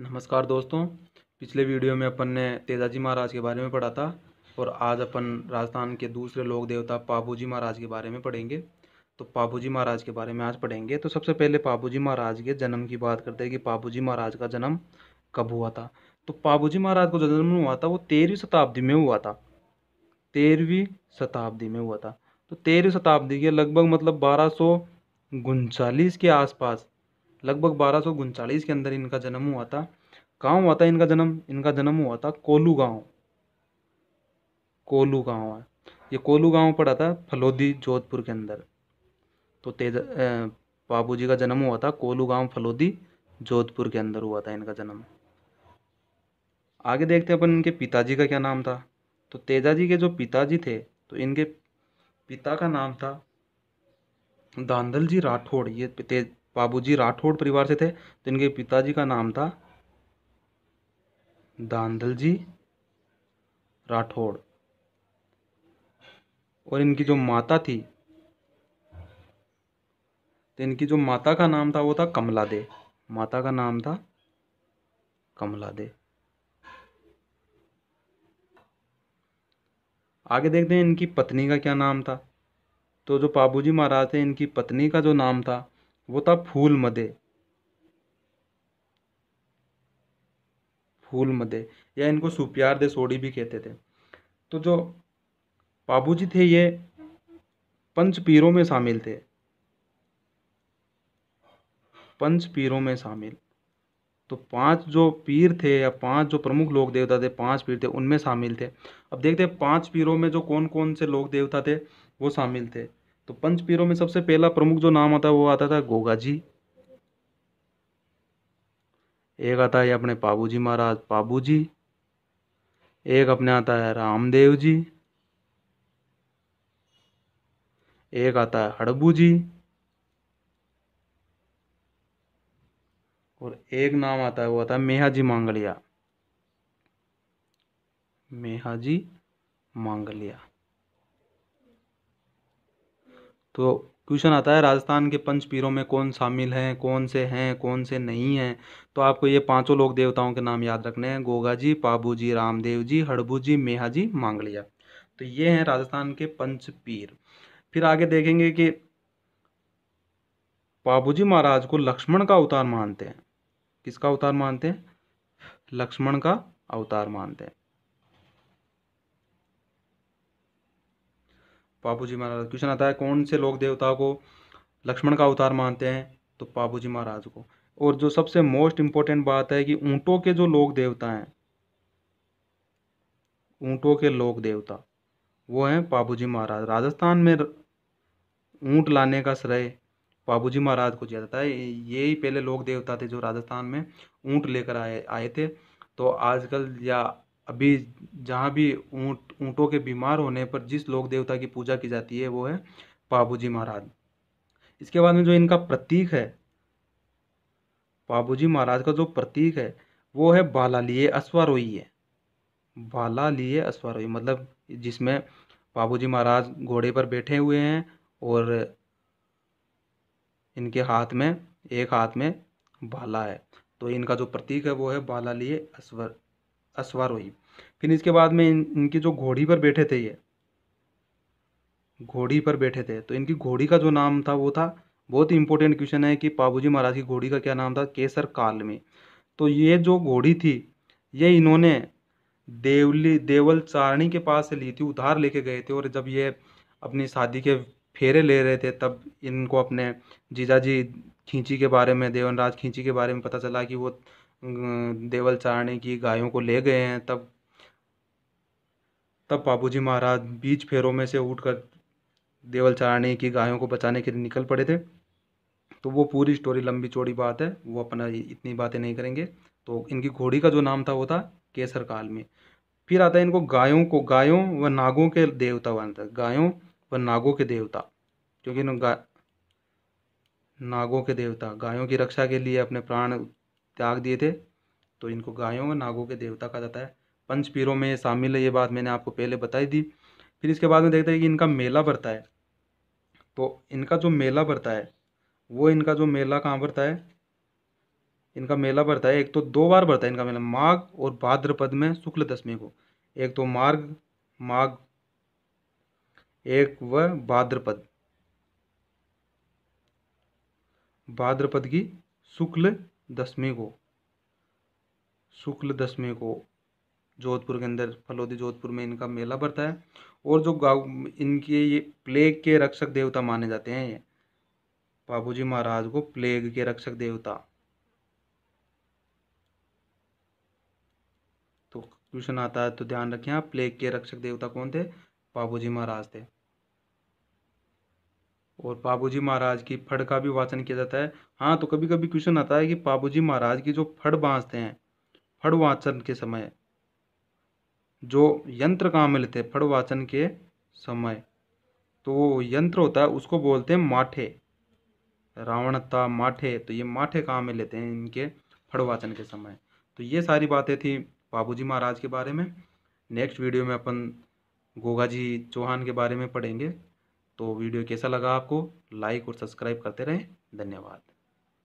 नमस्कार दोस्तों पिछले वीडियो में अपन ने तेजाजी महाराज के बारे में पढ़ा था और आज अपन राजस्थान के दूसरे लोक देवता पाबूजी महाराज के बारे में पढ़ेंगे तो पाबूजी महाराज के बारे में आज पढ़ेंगे तो सबसे पहले पाबूजी महाराज के जन्म की बात करते हैं कि पाबूजी महाराज का जन्म कब हुआ था तो पाबूजी महाराज का जन्म हुआ था वो तेरहवीं शताब्दी में हुआ था तेरहवीं शताब्दी में हुआ था तो तेरहवीं शताब्दी के लगभग मतलब बारह के आसपास लगभग बारह सौ के अंदर इनका जन्म हुआ था गाँव हुआ था इनका जन्म इनका जन्म हुआ था कोलू गाँव कोलू गाँव है ये कोलू गाँव पड़ा था फलोदी जोधपुर के अंदर तो तेज बाबू का जन्म हुआ था कोलू गाँव फलोदी जोधपुर के अंदर हुआ था इनका जन्म आगे देखते हैं अपन इनके पिताजी का क्या नाम था तो तेजाजी के जो पिताजी थे तो इनके पिता का नाम था दांदल जी राठौड़ ये बाबूजी राठौड़ परिवार से थे तो इनके पिताजी का नाम था दानदल जी राठौड़ और इनकी जो माता थी तो इनकी जो माता का नाम था वो था कमला दे माता का नाम था कमला दे आगे देखते हैं इनकी पत्नी का क्या नाम था तो जो पाबूजी महाराज थे इनकी पत्नी का जो नाम था वो था फूल मदे फूल मदे या इनको सुप्यार दे सोडी भी कहते थे तो जो बाबूजी थे ये पंच पीरों में शामिल थे पंच पीरों में शामिल तो पांच जो पीर थे या पांच जो प्रमुख लोक देवता थे पांच पीर थे उनमें शामिल थे अब देखते हैं पांच पीरों में जो कौन कौन से लोक देवता थे वो शामिल थे तो पंच पीरों में सबसे पहला प्रमुख जो नाम आता है वो आता था गोगा जी एक आता है अपने पाबू जी महाराज पाबू जी एक अपने आता है रामदेव जी एक आता है हड़बू जी और एक नाम आता है वो आता है मेहा जी मांगलिया मेहा जी मांगलिया तो क्वेश्चन आता है राजस्थान के पंच पीरों में कौन शामिल हैं कौन से हैं कौन से नहीं हैं तो आपको ये पांचों लोक देवताओं के नाम याद रखने हैं गोगा जी पाबू जी रामदेव जी हड़बू जी मेहा जी मांगलिया तो ये हैं राजस्थान के पंच पीर फिर आगे देखेंगे कि बाबूजी महाराज को लक्ष्मण का अवतार मानते हैं किसका अवतार मानते हैं लक्ष्मण का अवतार मानते हैं पापू जी महाराज क्वेश्चन आता है कौन से लोग देवता को लक्ष्मण का अवतार मानते हैं तो पापू जी महाराज को और जो सबसे मोस्ट इम्पोर्टेंट बात है कि ऊँटों के जो लोग देवता हैं ऊँटों के लोक देवता वो हैं पापूजी महाराज राजस्थान में ऊँट लाने का श्रेय जी महाराज को दिया जाता है ये ही पहले लोग देवता थे जो राजस्थान में ऊँट लेकर आए आए थे तो आजकल या अभी जहाँ भी ऊँट ऊँटों के बीमार होने पर जिस लोक देवता की पूजा की जाती है वो है बाबूजी महाराज इसके बाद में जो इनका प्रतीक है बाबूजी महाराज का जो प्रतीक है वो है बाला लिए अश्वारोही है बाला लिए अश्वारोही मतलब जिसमें बाबूजी महाराज घोड़े पर बैठे हुए हैं और इनके हाथ में एक हाथ में बाला है तो इनका जो प्रतीक है वो है बाला लिए अश्वर अश्वारोही फिर इसके बाद में इन, इनकी जो घोड़ी पर बैठे थे ये घोड़ी पर बैठे थे तो इनकी घोड़ी का जो नाम था वो था बहुत ही इंपॉर्टेंट क्वेश्चन है कि बाबूजी महाराज की घोड़ी का क्या नाम था केसर काल में तो ये जो घोड़ी थी ये इन्होंने देवली देवल चारणी के पास से ली थी उधार लेके गए थे और जब ये अपनी शादी के फेरे ले रहे थे तब इनको अपने जीजाजी खींची के बारे में देवनराज खींची के बारे में पता चला कि वो देवल चराने की गायों को ले गए हैं तब तब बाबूजी महाराज बीच फेरों में से उठकर देवल चराने की गायों को बचाने के लिए निकल पड़े थे तो वो पूरी स्टोरी लंबी चौड़ी बात है वो अपना इतनी बातें नहीं करेंगे तो इनकी घोड़ी का जो नाम था वो था केसर काल में फिर आता है इनको गायों को गायों व नागों के देवता बनता है गायों व नागों के देवता क्योंकि इन गा नागों के देवता गायों की रक्षा के लिए अपने प्राण त्याग दिए थे तो इनको गायों और नागों के देवता कहा जाता है पंच पीरों में शामिल है ये बात मैंने आपको पहले बताई दी फिर इसके बाद में देखते हैं कि इनका मेला भरता है तो इनका जो मेला भरता है वो इनका जो मेला कहाँ भरता है इनका मेला भरता है एक तो दो बार भरता है इनका मेला माघ और भाद्रपद में शुक्ल दशमी को एक तो मार्ग माघ एक व भाद्रपद भाद्रपद की शुक्ल दसवीं को शुक्ल दसवीं को जोधपुर के अंदर फलोदी जोधपुर में इनका मेला पड़ता है और जो गाँव इनके ये प्लेग के रक्षक देवता माने जाते हैं ये बाबूजी महाराज को प्लेग के रक्षक देवता तो क्वेश्चन आता है तो ध्यान रखें आप प्लेग के रक्षक देवता कौन थे बाबूजी महाराज थे और बाबूजी महाराज की फड़ का भी वाचन किया जाता है हाँ तो कभी कभी क्वेश्चन आता है कि बाबूजी महाराज की जो फड़ बांसते हैं फड़ वाचन के समय जो यंत्र कहाँ लेते हैं फड़ वाचन के समय तो वो यंत्र होता है उसको बोलते हैं माठे रावणता माठे तो ये माठे कहाँ में लेते हैं इनके फड़वाचन के समय तो ये सारी बातें थी बाबू महाराज के बारे में नेक्स्ट वीडियो में अपन गोगा जी चौहान के बारे में पढ़ेंगे तो वीडियो कैसा लगा आपको लाइक और सब्सक्राइब करते रहें धन्यवाद